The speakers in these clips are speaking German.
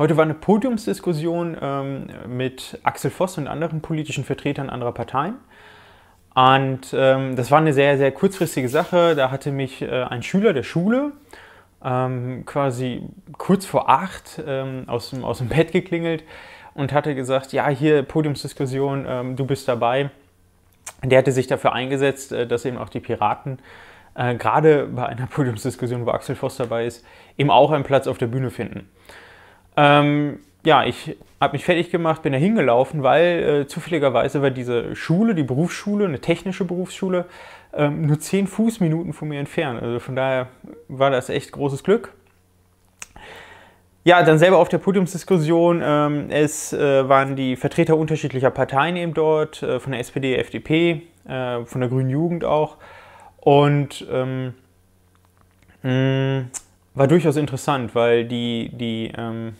Heute war eine Podiumsdiskussion ähm, mit Axel Voss und anderen politischen Vertretern anderer Parteien. Und ähm, das war eine sehr, sehr kurzfristige Sache. Da hatte mich äh, ein Schüler der Schule ähm, quasi kurz vor acht ähm, aus, dem, aus dem Bett geklingelt und hatte gesagt, ja, hier Podiumsdiskussion, ähm, du bist dabei. Der hatte sich dafür eingesetzt, äh, dass eben auch die Piraten äh, gerade bei einer Podiumsdiskussion, wo Axel Voss dabei ist, eben auch einen Platz auf der Bühne finden. Ähm, ja, ich habe mich fertig gemacht, bin da hingelaufen, weil äh, zufälligerweise war diese Schule, die Berufsschule, eine technische Berufsschule, ähm, nur 10 Fußminuten von mir entfernt. Also von daher war das echt großes Glück. Ja, dann selber auf der Podiumsdiskussion. Ähm, es äh, waren die Vertreter unterschiedlicher Parteien eben dort, äh, von der SPD, FDP, äh, von der Grünen Jugend auch. Und ähm, mh, mm, war durchaus interessant, weil die, die ähm,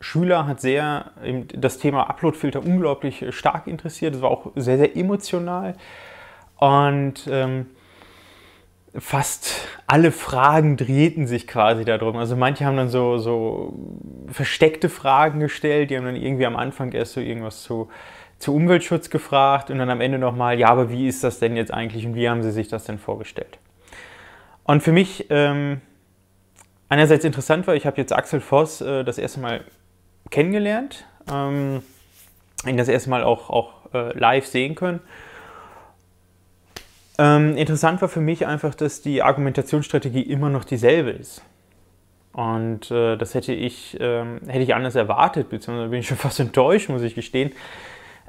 Schüler hat sehr das Thema Uploadfilter unglaublich äh, stark interessiert. Es war auch sehr, sehr emotional. Und ähm, fast alle Fragen drehten sich quasi darum. Also manche haben dann so, so versteckte Fragen gestellt, die haben dann irgendwie am Anfang erst so irgendwas zu, zu Umweltschutz gefragt und dann am Ende nochmal, ja, aber wie ist das denn jetzt eigentlich und wie haben sie sich das denn vorgestellt? Und für mich ähm, einerseits interessant war, ich habe jetzt Axel Voss äh, das erste Mal kennengelernt, ähm, ihn das erste Mal auch, auch äh, live sehen können. Ähm, interessant war für mich einfach, dass die Argumentationsstrategie immer noch dieselbe ist. Und äh, das hätte ich, ähm, hätte ich anders erwartet, beziehungsweise bin ich schon fast enttäuscht, muss ich gestehen.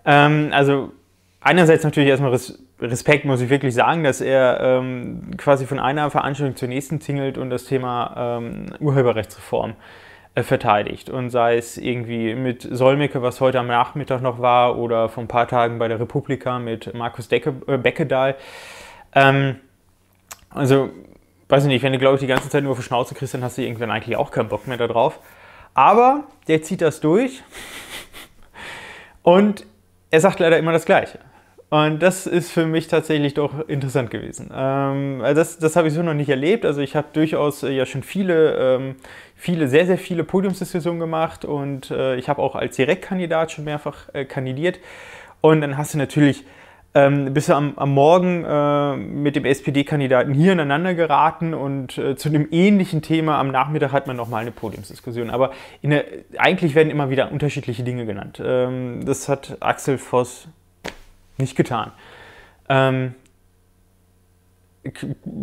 Ähm, also einerseits natürlich erstmal Respekt, muss ich wirklich sagen, dass er ähm, quasi von einer Veranstaltung zur nächsten tingelt und das Thema ähm, Urheberrechtsreform äh, verteidigt. Und sei es irgendwie mit Solmecke, was heute am Nachmittag noch war, oder vor ein paar Tagen bei der Republika mit Markus Decke, äh, Beckedahl. Ähm, also, weiß ich nicht, wenn du, glaube ich, die ganze Zeit nur auf die Schnauze kriegst, dann hast du irgendwann eigentlich auch keinen Bock mehr darauf. Aber der zieht das durch und er sagt leider immer das Gleiche. Und das ist für mich tatsächlich doch interessant gewesen. Ähm, also das das habe ich so noch nicht erlebt. Also ich habe durchaus äh, ja schon viele, ähm, viele, sehr, sehr viele Podiumsdiskussionen gemacht und äh, ich habe auch als Direktkandidat schon mehrfach äh, kandidiert. Und dann hast du natürlich, ähm, bist du am, am Morgen äh, mit dem SPD-Kandidaten hier ineinander geraten und äh, zu einem ähnlichen Thema am Nachmittag hat man nochmal eine Podiumsdiskussion. Aber der, eigentlich werden immer wieder unterschiedliche Dinge genannt. Ähm, das hat Axel Voss nicht getan. Ähm,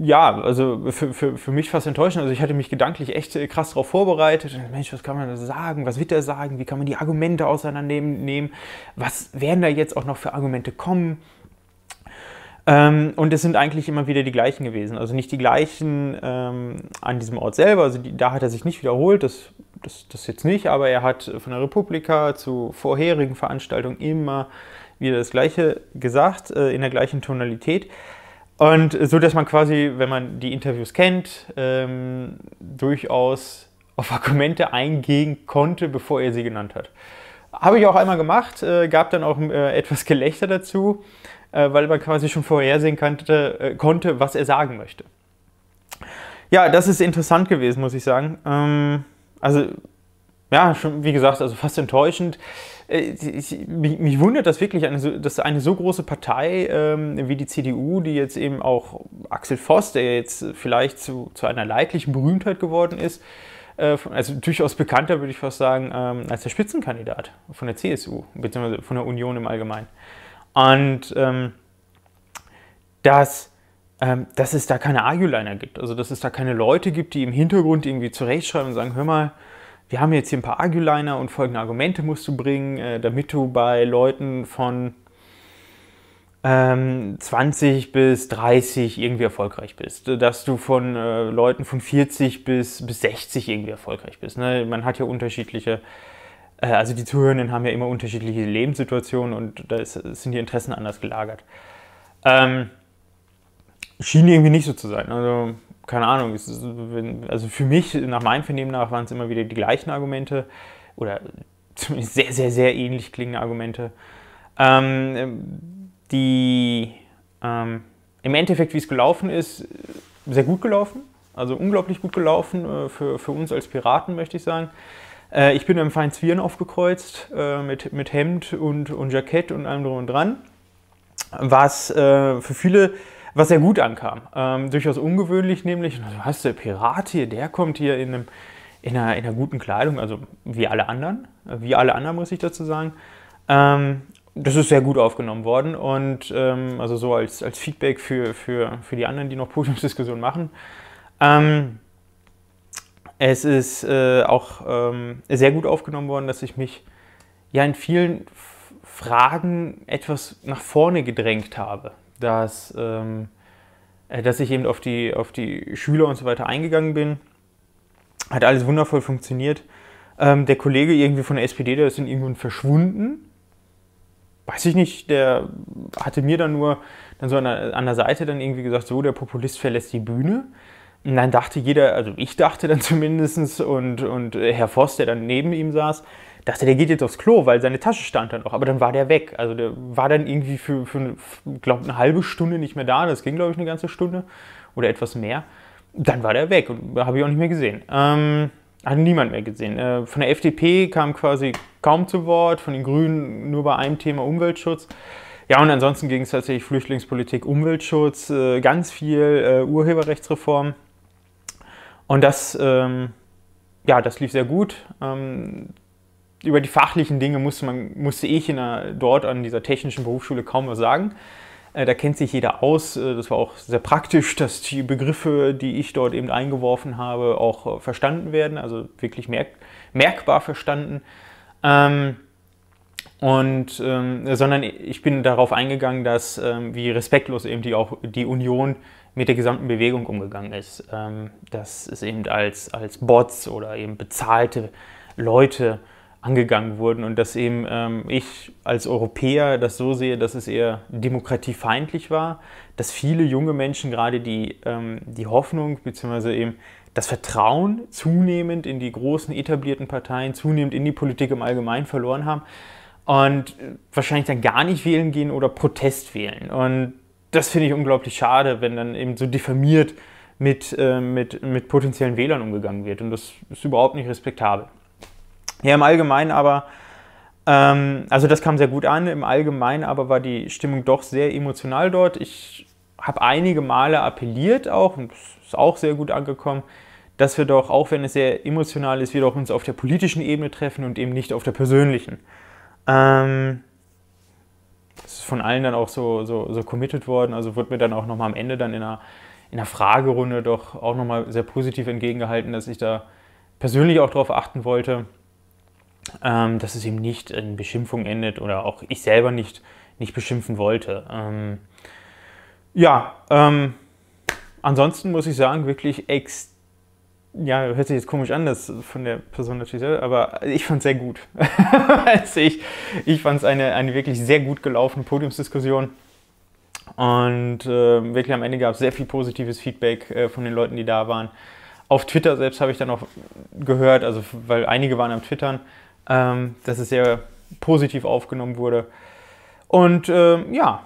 ja, also für, für, für mich fast enttäuschend. Also ich hatte mich gedanklich echt äh, krass darauf vorbereitet. Mensch, was kann man da sagen? Was wird er sagen? Wie kann man die Argumente auseinandernehmen? Was werden da jetzt auch noch für Argumente kommen? Ähm, und es sind eigentlich immer wieder die gleichen gewesen. Also nicht die gleichen ähm, an diesem Ort selber. Also die, da hat er sich nicht wiederholt, das, das, das jetzt nicht, aber er hat von der Republika zu vorherigen Veranstaltungen immer wieder das Gleiche gesagt, äh, in der gleichen Tonalität. Und so, dass man quasi, wenn man die Interviews kennt, ähm, durchaus auf Argumente eingehen konnte, bevor er sie genannt hat. Habe ich auch einmal gemacht, äh, gab dann auch äh, etwas Gelächter dazu, äh, weil man quasi schon vorhersehen kannte, äh, konnte, was er sagen möchte. Ja, das ist interessant gewesen, muss ich sagen. Ähm, also ja, schon, wie gesagt, also fast enttäuschend. Äh, ich, mich, mich, wundert dass wirklich, eine, dass eine so große Partei ähm, wie die CDU, die jetzt eben auch Axel Voss, der jetzt vielleicht zu, zu einer leidlichen Berühmtheit geworden ist, äh, also durchaus bekannter, würde ich fast sagen, ähm, als der Spitzenkandidat von der CSU, beziehungsweise von der Union im Allgemeinen. Und ähm, dass ähm, dass es da keine Arguliner gibt, also dass es da keine Leute gibt, die im Hintergrund irgendwie zurechtschreiben und sagen, hör mal, wir haben jetzt hier ein paar Arguliner und folgende Argumente musst du bringen, äh, damit du bei Leuten von ähm, 20 bis 30 irgendwie erfolgreich bist. Dass du von äh, Leuten von 40 bis, bis 60 irgendwie erfolgreich bist. Ne? Man hat ja unterschiedliche, äh, also die Zuhörenden haben ja immer unterschiedliche Lebenssituationen und da ist, sind die Interessen anders gelagert. Ähm, schien irgendwie nicht so zu sein. Also keine Ahnung, ist, also für mich, nach meinem Vernehmen nach, waren es immer wieder die gleichen Argumente oder zumindest sehr, sehr, sehr ähnlich klingende Argumente. Ähm, die ähm, im Endeffekt, wie es gelaufen ist, sehr gut gelaufen, also unglaublich gut gelaufen äh, für, für uns als Piraten, möchte ich sagen. Äh, ich bin im Feind Zwirn aufgekreuzt äh, mit, mit Hemd und, und Jackett und allem drum und dran, was äh, für viele was sehr gut ankam. Ähm, durchaus ungewöhnlich nämlich. Also, hast du Pirat hier, der kommt hier in, einem, in, einer, in, einer, guten Kleidung, also wie alle anderen, wie alle anderen muss ich dazu sagen. Ähm, das ist sehr gut aufgenommen worden und ähm, also so als, als Feedback für, für, für die anderen, die noch Podiumsdiskussionen machen. Ähm, es ist äh, auch ähm, sehr gut aufgenommen worden, dass ich mich ja in vielen Fragen etwas nach vorne gedrängt habe dass, ähm, äh, dass ich eben auf die, auf die Schüler und so weiter eingegangen bin. Hat alles wundervoll funktioniert. Ähm, der Kollege irgendwie von der SPD, der ist in irgendwann verschwunden. Weiß ich nicht, der hatte mir dann nur dann so an der, an der Seite dann irgendwie gesagt, so, der Populist verlässt die Bühne. Und dann dachte jeder, also ich dachte dann zumindest und, und Herr Voss, der dann neben ihm saß, dachte, der geht jetzt aufs Klo, weil seine Tasche stand dann noch. Aber dann war der weg. Also der war dann irgendwie für, für glaube eine halbe Stunde nicht mehr da. Das ging, glaube ich, eine ganze Stunde oder etwas mehr. Dann war der weg und habe ich auch nicht mehr gesehen. Ähm, hat niemand mehr gesehen. Äh, von der FDP kam quasi kaum zu Wort, von den Grünen nur bei einem Thema Umweltschutz. Ja, und ansonsten ging es tatsächlich Flüchtlingspolitik, Umweltschutz, äh, ganz viel äh, Urheberrechtsreform. Und das, ähm, ja, das lief sehr gut. Ähm, über die fachlichen Dinge musste, man, musste ich in einer, dort an dieser technischen Berufsschule kaum was sagen. Äh, da kennt sich jeder aus. Äh, das war auch sehr praktisch, dass die Begriffe, die ich dort eben eingeworfen habe, auch äh, verstanden werden, also wirklich merk merkbar verstanden. Ähm, und, ähm, sondern ich bin darauf eingegangen, dass ähm, wie respektlos eben die, auch die Union mit der gesamten Bewegung umgegangen ist. Ähm, dass es eben als, als Bots oder eben bezahlte Leute angegangen wurden und dass eben ähm, ich als Europäer das so sehe, dass es eher demokratiefeindlich war, dass viele junge Menschen gerade die, ähm, die Hoffnung bzw. eben das Vertrauen zunehmend in die großen etablierten Parteien, zunehmend in die Politik im Allgemeinen verloren haben und wahrscheinlich dann gar nicht wählen gehen oder Protest wählen. Und das finde ich unglaublich schade, wenn dann eben so diffamiert mit, äh, mit, mit potenziellen Wählern umgegangen wird. Und das ist überhaupt nicht respektabel. Ja, im Allgemeinen aber, ähm, also das kam sehr gut an, im Allgemeinen aber war die Stimmung doch sehr emotional dort. Ich habe einige Male appelliert auch, und das ist auch sehr gut angekommen, dass wir doch, auch wenn es sehr emotional ist, wir doch uns auf der politischen Ebene treffen und eben nicht auf der persönlichen. Ähm, das ist von allen dann auch so, so, so committed worden. Also wurde mir dann auch nochmal am Ende dann in einer, in einer Fragerunde doch auch nochmal sehr positiv entgegengehalten, dass ich da persönlich auch darauf achten wollte, ähm, dass es eben nicht in Beschimpfung endet oder auch ich selber nicht, nicht beschimpfen wollte. Ähm, ja, ähm, ansonsten muss ich sagen, wirklich extrem ja, hört sich jetzt komisch an, das von der Person natürlich, aber ich fand es sehr gut. also ich ich fand es eine, eine wirklich sehr gut gelaufene Podiumsdiskussion. Und äh, wirklich am Ende gab es sehr viel positives Feedback äh, von den Leuten, die da waren. Auf Twitter selbst habe ich dann auch gehört, also weil einige waren am Twittern, ähm, dass es sehr positiv aufgenommen wurde. Und äh, ja,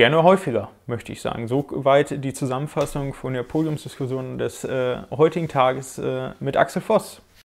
gerne häufiger, möchte ich sagen. Soweit die Zusammenfassung von der Podiumsdiskussion des äh, heutigen Tages äh, mit Axel Voss.